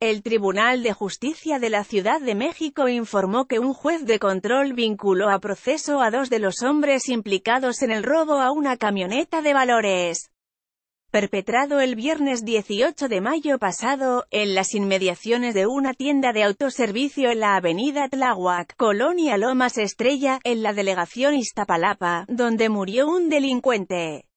El Tribunal de Justicia de la Ciudad de México informó que un juez de control vinculó a proceso a dos de los hombres implicados en el robo a una camioneta de valores, perpetrado el viernes 18 de mayo pasado, en las inmediaciones de una tienda de autoservicio en la avenida Tláhuac, Colonia Lomas Estrella, en la delegación Iztapalapa, donde murió un delincuente.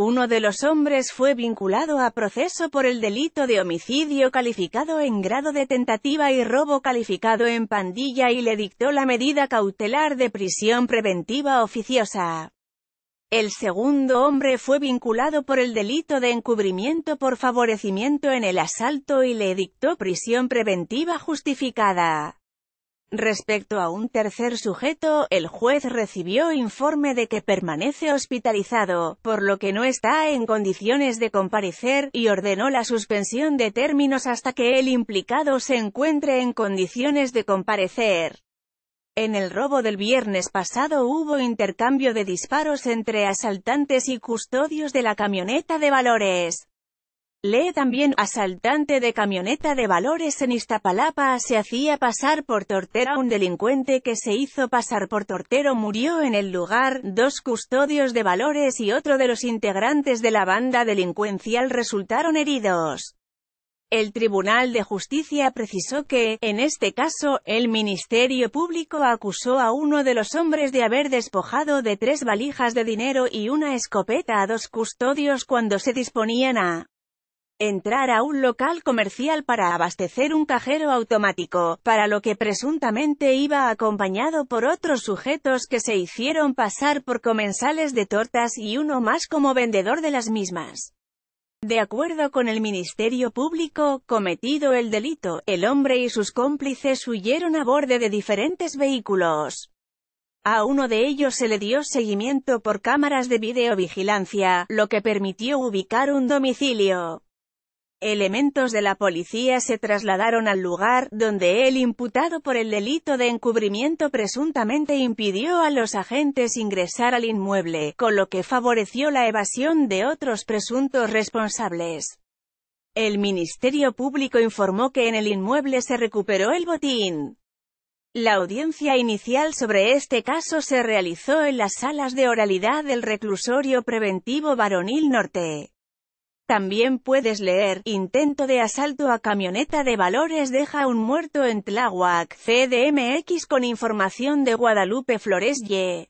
Uno de los hombres fue vinculado a proceso por el delito de homicidio calificado en grado de tentativa y robo calificado en pandilla y le dictó la medida cautelar de prisión preventiva oficiosa. El segundo hombre fue vinculado por el delito de encubrimiento por favorecimiento en el asalto y le dictó prisión preventiva justificada. Respecto a un tercer sujeto, el juez recibió informe de que permanece hospitalizado, por lo que no está en condiciones de comparecer, y ordenó la suspensión de términos hasta que el implicado se encuentre en condiciones de comparecer. En el robo del viernes pasado hubo intercambio de disparos entre asaltantes y custodios de la camioneta de valores. Lee también, asaltante de camioneta de valores en Iztapalapa se hacía pasar por tortera un delincuente que se hizo pasar por tortero murió en el lugar, dos custodios de valores y otro de los integrantes de la banda delincuencial resultaron heridos. El Tribunal de Justicia precisó que, en este caso, el Ministerio Público acusó a uno de los hombres de haber despojado de tres valijas de dinero y una escopeta a dos custodios cuando se disponían a entrar a un local comercial para abastecer un cajero automático, para lo que presuntamente iba acompañado por otros sujetos que se hicieron pasar por comensales de tortas y uno más como vendedor de las mismas. De acuerdo con el Ministerio Público, cometido el delito, el hombre y sus cómplices huyeron a borde de diferentes vehículos. A uno de ellos se le dio seguimiento por cámaras de videovigilancia, lo que permitió ubicar un domicilio. Elementos de la policía se trasladaron al lugar, donde el imputado por el delito de encubrimiento presuntamente impidió a los agentes ingresar al inmueble, con lo que favoreció la evasión de otros presuntos responsables. El Ministerio Público informó que en el inmueble se recuperó el botín. La audiencia inicial sobre este caso se realizó en las salas de oralidad del reclusorio preventivo Varonil Norte. También puedes leer, intento de asalto a camioneta de valores deja un muerto en Tláhuac, CDMX con información de Guadalupe Flores Y.